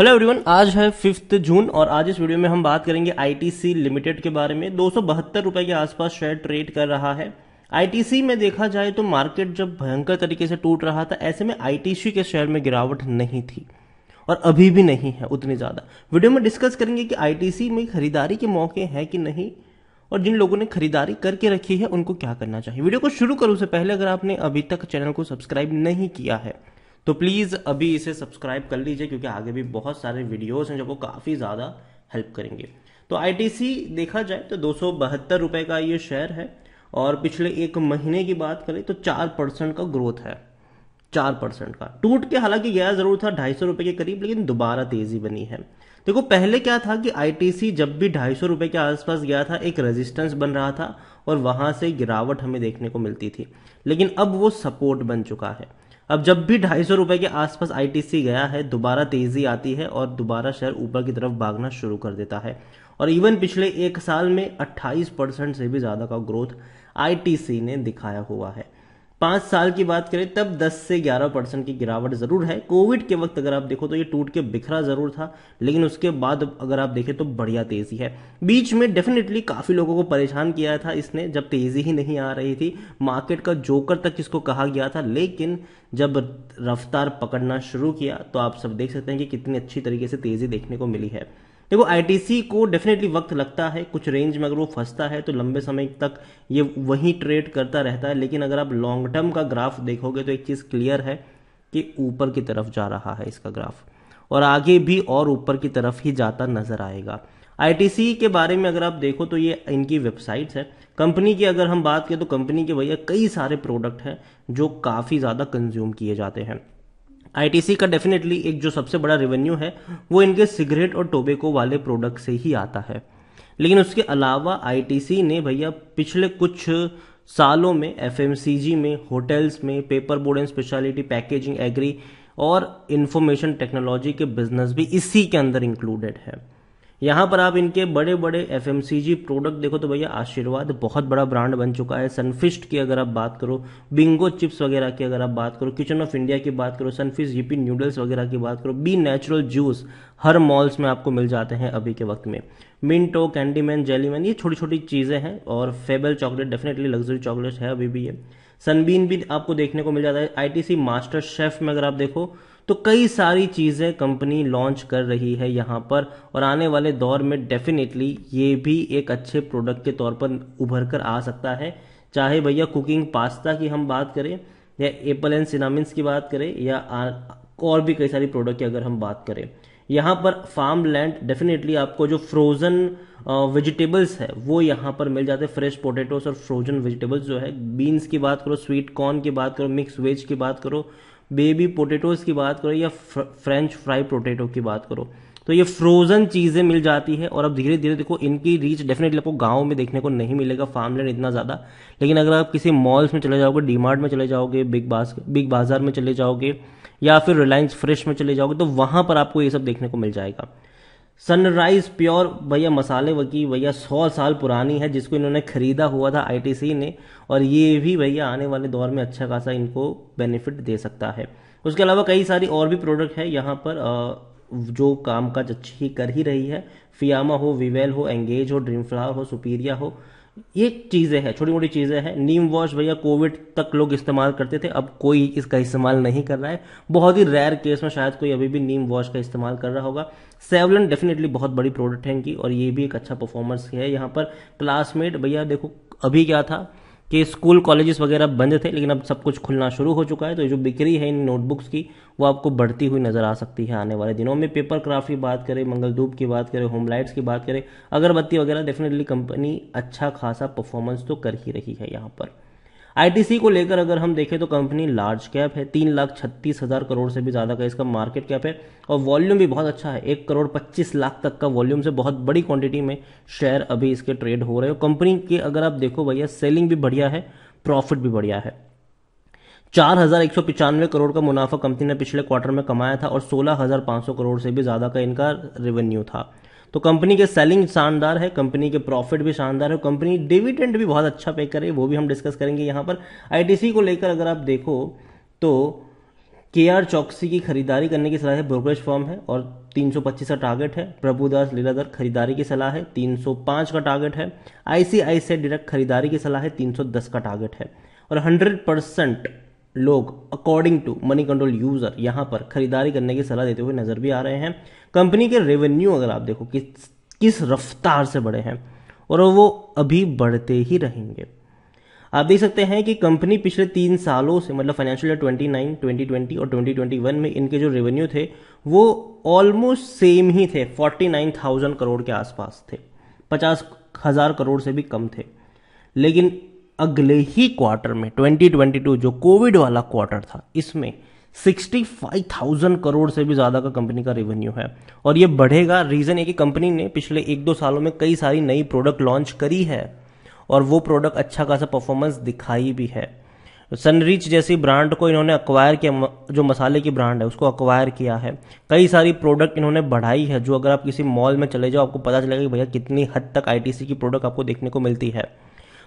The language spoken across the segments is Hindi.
हेलो एवरीवन आज है फिफ्थ जून और आज इस वीडियो में हम बात करेंगे आईटीसी लिमिटेड के बारे में दो रुपए के आसपास शेयर ट्रेड कर रहा है आईटीसी में देखा जाए तो मार्केट जब भयंकर तरीके से टूट रहा था ऐसे में आईटीसी के शेयर में गिरावट नहीं थी और अभी भी नहीं है उतनी ज़्यादा वीडियो में डिस्कस करेंगे कि आईटीसी में खरीदारी के मौके हैं कि नहीं और जिन लोगों ने खरीदारी करके रखी है उनको क्या करना चाहिए वीडियो को शुरू करो से पहले अगर आपने अभी तक चैनल को सब्सक्राइब नहीं किया है तो प्लीज़ अभी इसे सब्सक्राइब कर लीजिए क्योंकि आगे भी बहुत सारे वीडियोज़ हैं जो वो काफ़ी ज़्यादा हेल्प करेंगे तो आई देखा जाए तो दो रुपए का ये शेयर है और पिछले एक महीने की बात करें तो चार परसेंट का ग्रोथ है चार परसेंट का टूट के हालांकि गया जरूर था ढाई सौ रुपये के करीब लेकिन दोबारा तेजी बनी है देखो पहले क्या था कि आईटीसी जब भी ढाई सौ रुपये के आसपास गया था एक रेजिस्टेंस बन रहा था और वहां से गिरावट हमें देखने को मिलती थी लेकिन अब वो सपोर्ट बन चुका है अब जब भी ढाई सौ रुपये के आसपास आईटीसी गया है दोबारा तेजी आती है और दोबारा शेयर ऊपर की तरफ भागना शुरू कर देता है और इवन पिछले एक साल में 28 परसेंट से भी ज़्यादा का ग्रोथ आईटीसी ने दिखाया हुआ है पांच साल की बात करें तब 10 से 11 परसेंट की गिरावट ज़रूर है कोविड के वक्त अगर आप देखो तो ये टूट के बिखरा ज़रूर था लेकिन उसके बाद अगर आप देखें तो बढ़िया तेज़ी है बीच में डेफिनेटली काफ़ी लोगों को परेशान किया था इसने जब तेज़ी ही नहीं आ रही थी मार्केट का जोकर तक इसको कहा गया था लेकिन जब रफ्तार पकड़ना शुरू किया तो आप सब देख सकते हैं कि कितनी अच्छी तरीके से तेज़ी देखने को मिली है देखो आईटीसी को डेफिनेटली वक्त लगता है कुछ रेंज में अगर वो फंसता है तो लंबे समय तक ये वहीं ट्रेड करता रहता है लेकिन अगर आप लॉन्ग टर्म का ग्राफ देखोगे तो एक चीज़ क्लियर है कि ऊपर की तरफ जा रहा है इसका ग्राफ और आगे भी और ऊपर की तरफ ही जाता नजर आएगा आईटीसी के बारे में अगर आप देखो तो ये इनकी वेबसाइट्स है कंपनी की अगर हम बात करें तो कंपनी के भैया कई सारे प्रोडक्ट हैं जो काफ़ी ज़्यादा कंज्यूम किए जाते हैं आईटीसी का डेफिनेटली एक जो सबसे बड़ा रेवेन्यू है वो इनके सिगरेट और टोबेको वाले प्रोडक्ट से ही आता है लेकिन उसके अलावा आईटीसी ने भैया पिछले कुछ सालों में एफएमसीजी में होटल्स में paper board and speciality packaging agri और इंफॉर्मेशन टेक्नोलॉजी के बिजनेस भी इसी के अंदर इंक्लूडेड है यहाँ पर आप इनके बड़े बड़े एफ प्रोडक्ट देखो तो भैया आशीर्वाद बहुत बड़ा ब्रांड बन चुका है सनफिस्ट की अगर आप बात करो बिंगो चिप्स वगैरह की अगर आप बात करो किचन ऑफ इंडिया की बात करो सनफिश यूपी नूडल्स वगैरह की बात करो बी नेचुरल जूस हर मॉल्स में आपको मिल जाते हैं अभी के वक्त में मिंटो कैंडीमैन जेलीमैन ये छोटी छोटी चीज़ें हैं और Fabelle chocolate definitely luxury chocolate है अभी भी ये सनबीन भी आपको देखने को मिल जाता है आईटीसी मास्टर शेफ में अगर आप देखो तो कई सारी चीज़ें कंपनी लॉन्च कर रही है यहाँ पर और आने वाले दौर में डेफिनेटली ये भी एक अच्छे प्रोडक्ट के तौर पर उभर कर आ सकता है चाहे भैया कुकिंग पास्ता की हम बात करें या एप्पल एंड सिनामिन्स की बात करें या और भी कई सारी प्रोडक्ट की अगर हम बात करें यहाँ पर फार्म लैंड डेफिनेटली आपको जो फ्रोजन वेजिटेबल्स है वो यहाँ पर मिल जाते हैं फ्रेश पोटेटोस और फ्रोजन वेजिटेबल्स जो है बीन्स की बात करो स्वीट कॉर्न की बात करो मिक्स वेज की बात करो बेबी पोटेटोज की बात करो या फ्रेंच फ्राई पोटेटो की बात करो तो ये फ्रोजन चीज़ें मिल जाती है और अब धीरे धीरे देखो इनकी रीच डेफिनेटली आपको गाँव में देखने को नहीं मिलेगा फार्मलैंड इतना ज़्यादा लेकिन अगर आप किसी मॉल्स में चले जाओगे डीमार्ट में चले जाओगे बिग बास बिग बाजार में चले जाओगे या फिर रिलायंस फ्रेश में चले जाओगे तो वहां पर आपको ये सब देखने को मिल जाएगा सनराइज प्योर भैया मसाले वकी भैया सौ साल पुरानी है जिसको इन्होंने खरीदा हुआ था आईटीसी ने और ये भी भैया आने वाले दौर में अच्छा खासा इनको बेनिफिट दे सकता है उसके अलावा कई सारी और भी प्रोडक्ट है यहाँ पर जो काम काज अच्छी कर ही रही है फियामा हो विवेल हो एंगेज हो ड्रीम फ्लावर हो सुपीरिया हो ये चीज़ें हैं छोटी मोटी चीज़ें हैं नीम वॉश भैया कोविड तक लोग इस्तेमाल करते थे अब कोई इसका इस्तेमाल नहीं कर रहा है बहुत ही रेयर केस में शायद कोई अभी भी नीम वॉश का इस्तेमाल कर रहा होगा सेवलन डेफिनेटली बहुत बड़ी प्रोडक्ट है इनकी और ये भी एक अच्छा परफॉर्मेंस है यहाँ पर क्लासमेट भैया देखो अभी क्या था कि स्कूल कॉलेजेस वगैरह बंद थे लेकिन अब सब कुछ खुलना शुरू हो चुका है तो जो बिक्री है इन नोटबुक्स की वो आपको बढ़ती हुई नज़र आ सकती है आने वाले दिनों में पेपर क्राफ्ट की बात करें मंगल धूप की बात करें होम लाइट्स की बात करें अगरबत्ती वगैरह डेफिनेटली कंपनी अच्छा खासा परफॉर्मेंस तो कर ही रही है यहाँ पर आईटीसी को लेकर अगर हम देखें तो कंपनी लार्ज कैप है तीन लाख छत्तीस हज़ार करोड़ से भी ज़्यादा का इसका मार्केट कैप है और वॉल्यूम भी बहुत अच्छा है एक करोड़ पच्चीस लाख तक का वॉल्यूम से बहुत बड़ी क्वांटिटी में शेयर अभी इसके ट्रेड हो रहे हो कंपनी के अगर आप देखो भैया सेलिंग भी बढ़िया है प्रॉफिट भी बढ़िया है चार हजार एक सौ पिचानवे करोड़ का मुनाफा कंपनी ने पिछले क्वार्टर में कमाया था और सोलह हजार पांच सौ करोड़ से भी ज़्यादा का इनका रेवेन्यू था तो कंपनी के सेलिंग शानदार है कंपनी के प्रॉफिट भी शानदार है कंपनी डिविडेंड भी बहुत अच्छा पे करे वो भी हम डिस्कस करेंगे यहाँ पर आईटीसी को लेकर अगर आप देखो तो के आर चौकसी की खरीदारी करने की सलाह है ब्रोकरेज फॉर्म है और 325 का टारगेट है प्रभुदास लीलाधर खरीदारी की सलाह है 305 का टारगेट है आईसीआईसीआई डायरेक्ट खरीदारी की सलाह है 310 का टारगेट है और 100 परसेंट लोग according to Moneycontrol user यहां पर खरीदारी करने की सलाह देते हुए नजर भी आ रहे हैं कंपनी के रेवेन्यू अगर आप देखो किस किस रफ्तार से बढ़े हैं और वो अभी बढ़ते ही रहेंगे आप देख सकते हैं कि कंपनी पिछले तीन सालों से मतलब फाइनेंशियल ईयर 29, 2020 और 2021 में इनके जो रेवेन्यू थे वो ऑलमोस्ट सेम ही थे 49,000 करोड़ के आसपास थे पचास हजार करोड़ से भी कम थे लेकिन अगले ही क्वार्टर में 2022 जो कोविड वाला क्वार्टर था इसमें 65,000 करोड़ से भी ज़्यादा का कंपनी का रेवेन्यू है और ये बढ़ेगा रीज़न ये कि कंपनी ने पिछले एक दो सालों में कई सारी नई प्रोडक्ट लॉन्च करी है और वो प्रोडक्ट अच्छा खासा परफॉर्मेंस दिखाई भी है सनरिच जैसी ब्रांड को इन्होंने अक्वायर किया जो मसाले की ब्रांड है उसको अक्वायर किया है कई सारी प्रोडक्ट इन्होंने बढ़ाई है जो अगर आप किसी मॉल में चले जाओ आपको पता चलेगा कि भैया कितनी हद तक आईटीसी की प्रोडक्ट आपको देखने को मिलती है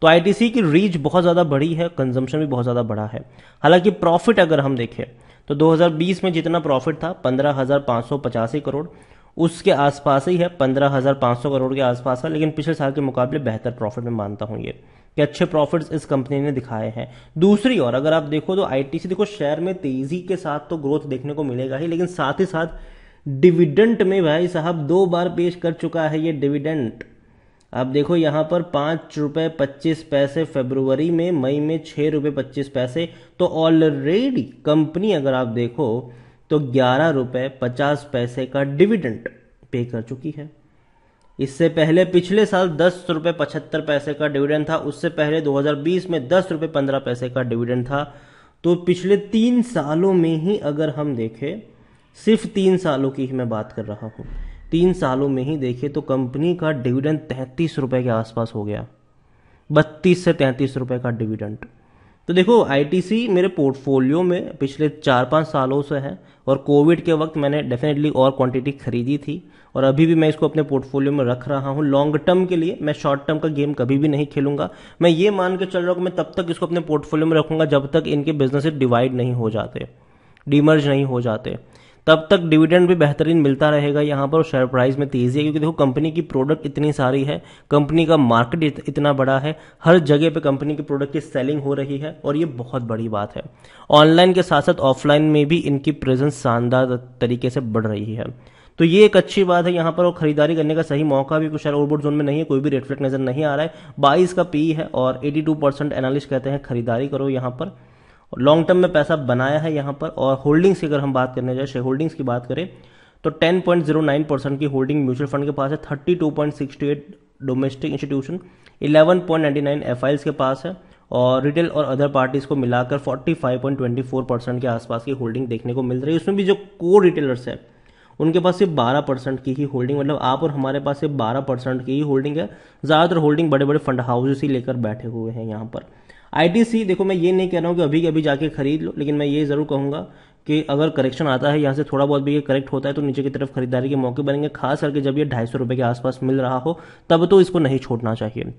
तो आई की रीच बहुत ज़्यादा बढ़ी है कंजम्पशन भी बहुत ज़्यादा बढ़ा है हालांकि प्रॉफिट अगर हम देखें तो 2020 में जितना प्रॉफिट था पंद्रह करोड़ उसके आसपास ही है पंद्रह करोड़ के आसपास है लेकिन पिछले साल के मुकाबले बेहतर प्रॉफिट में मानता हूँ ये कि अच्छे प्रॉफिट्स इस कंपनी ने दिखाए हैं दूसरी ओर अगर आप देखो तो आईटीसी देखो शेयर में तेजी के साथ तो ग्रोथ देखने को मिलेगा ही लेकिन साथ ही साथ डिविडेंट में भाई साहब दो बार पेश कर चुका है ये डिविडेंट आप देखो यहाँ पर पाँच रुपये पच्चीस पैसे फेब्रुवरी में मई में छः रुपये पच्चीस पैसे तो ऑलरेडी कंपनी अगर आप देखो तो ग्यारह रुपये पचास पैसे का डिविडेंड पे कर चुकी है इससे पहले पिछले साल दस रुपये पचहत्तर पैसे का डिविडेंड था उससे पहले 2020 में दस रुपये पंद्रह पैसे का डिविडेंड था तो पिछले तीन सालों में ही अगर हम देखें सिर्फ तीन सालों की ही मैं बात कर रहा हूँ तीन सालों में ही देखिए तो कंपनी का डिविडेंड तैंतीस रुपए के आसपास हो गया बत्तीस से तैंतीस रुपये का डिविडेंड तो देखो आईटीसी मेरे पोर्टफोलियो में पिछले चार पाँच सालों से है और कोविड के वक्त मैंने डेफिनेटली और क्वांटिटी खरीदी थी और अभी भी मैं इसको अपने पोर्टफोलियो में रख रहा हूँ लॉन्ग टर्म के लिए मैं शॉर्ट टर्म का गेम कभी भी नहीं खेलूंगा मैं ये मान के चल रहा हूँ कि मैं तब तक इसको अपने पोर्टफोलियो में रखूंगा जब तक इनके बिजनेस डिवाइड नहीं हो जाते डिमर्ज नहीं हो जाते तब तक डिविडेंड भी बेहतरीन मिलता रहेगा यहाँ पर शेयर प्राइस में तेजी है क्योंकि देखो कंपनी की प्रोडक्ट इतनी सारी है कंपनी का मार्केट इतना बड़ा है हर जगह पे कंपनी के प्रोडक्ट की सेलिंग हो रही है और ये बहुत बड़ी बात है ऑनलाइन के साथ साथ ऑफलाइन में भी इनकी प्रेजेंस शानदार तरीके से बढ़ रही है तो ये एक अच्छी बात है यहाँ पर और खरीदारी करने का सही मौका भी कुछ ओवरबोर्ड जोन में नहीं है कोई भी रेडफ्लेक्ट नजर नहीं आ रहा है बाईस का पी है और 82 परसेंट एनालिस्ट कहते हैं खरीदारी करो यहाँ पर लॉन्ग टर्म में पैसा बनाया है यहाँ पर और होल्डिंग्स की अगर हम बात करने जाए शेयर होल्डिंग्स की बात करें तो 10.09 परसेंट की होल्डिंग म्यूचुअल फंड के पास है 32.68 डोमेस्टिक इंस्टीट्यूशन 11.99 पॉइंट के पास है और रिटेल और अदर पार्टीज़ को मिलाकर 45.24 परसेंट के आसपास की होल्डिंग देखने को मिल रही है उसमें भी जो कोर रिटेलर्स है उनके पास सिर्फ बारह परसेंट की ही होल्डिंग मतलब आप और हमारे पास सिर्फ बारह परसेंट की ही होल्डिंग है ज़्यादातर होल्डिंग बड़े बड़े फंड हाउसेस ही लेकर बैठे हुए हैं यहाँ पर आईटीसी देखो मैं ये नहीं कह रहा हूँ कि अभी अभी जाके खरीद लो लेकिन मैं ये ज़रूर कहूँगा कि अगर करेक्शन आता है यहाँ से थोड़ा बहुत भी ये करेक्ट होता है तो नीचे की तरफ खरीदारी के मौके बनेंगे खास करके जब ये ढाई सौ के आसपास मिल रहा हो तब तो इसको नहीं छोड़ना चाहिए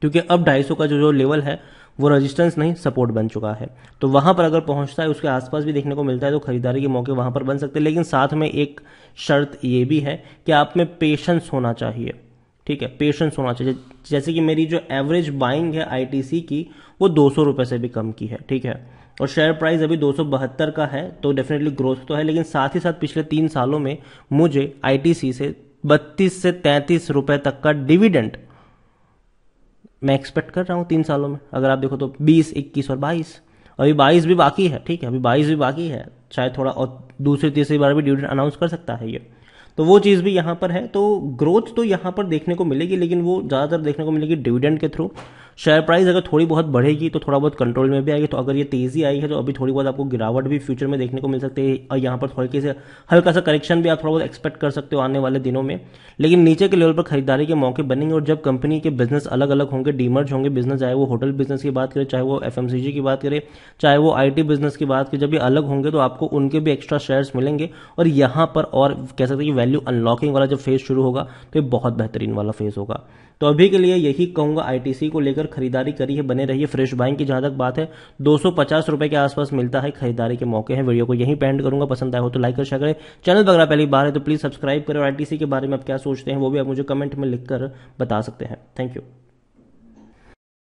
क्योंकि अब ढाई सौ का जो जो लेवल है वो रेजिस्टेंस नहीं सपोर्ट बन चुका है तो वहां पर अगर पहुंचता है उसके आसपास भी देखने को मिलता है तो खरीदारी के मौके वहां पर बन सकते हैं लेकिन साथ में एक शर्त ये भी है कि आप में पेशेंस होना चाहिए ठीक है पेशेंस होना चाहिए जैसे कि मेरी जो एवरेज बाइंग है आई की वो दो सौ से भी कम की है ठीक है और शेयर प्राइस अभी दो का है तो डेफिनेटली ग्रोथ तो है लेकिन साथ ही साथ पिछले तीन सालों में मुझे आई से बत्तीस से तैंतीस रुपए तक का डिविडेंड मैं एक्सपेक्ट कर रहा हूँ तीन सालों में अगर आप देखो तो बीस इक्कीस और बाईस अभी बाईस भी बाकी है ठीक है अभी बाईस भी बाकी है चाहे थोड़ा और दूसरी तीसरी बार भी डिविडेंड अनाउंस कर सकता है ये तो वो चीज़ भी यहाँ पर है तो ग्रोथ तो यहाँ पर देखने को मिलेगी लेकिन वो ज़्यादातर देखने को मिलेगी डिविडेंड के थ्रू शेयर प्राइस अगर थोड़ी बहुत बढ़ेगी तो थोड़ा बहुत कंट्रोल में भी आएगी तो अगर ये तेज़ी आई है तो अभी थोड़ी बहुत आपको गिरावट भी फ्यूचर में देखने को मिल सकती है और यहाँ पर थोड़ी से हल्का सा करेक्शन भी आप थोड़ा बहुत एक्सपेक्ट कर सकते हो आने वाले दिनों में लेकिन नीचे के लेवल पर खरीदारी के मौके बनेंगे और जब कंपनी के बिजनेस अलग अलग होंगे डीमर्ज होंगे बिजनेस चाहे वो होटल बिजनेस की बात करें चाहे वो एफ की बात करें चाहे वो आई बिजनेस की बात करें जब ये अलग होंगे तो आपको उनके भी एक्स्ट्रा शेयर्स मिलेंगे और यहाँ पर और कह सकते हैं कि वैल्यू अनलॉकिंग वाला जब फेज शुरू होगा तो ये बहुत बेहतरीन वाला फेज होगा तो अभी के लिए यही कहूंगा आईटीसी को लेकर अगर खरीदारी करी है बने रहिए फ्रेश बाइंग की जहां तक बात है दो सौ के आसपास मिलता है खरीदारी के मौके हैं वीडियो को यही पेंड करूंगा पसंद आया हो तो लाइक कर शेयर चैनल वगैरह पहली बार है तो प्लीज़ सब्सक्राइब करें और आईटीसी के बारे में आप क्या सोचते हैं वो भी आप मुझे कमेंट में लिखकर बता सकते हैं थैंक यू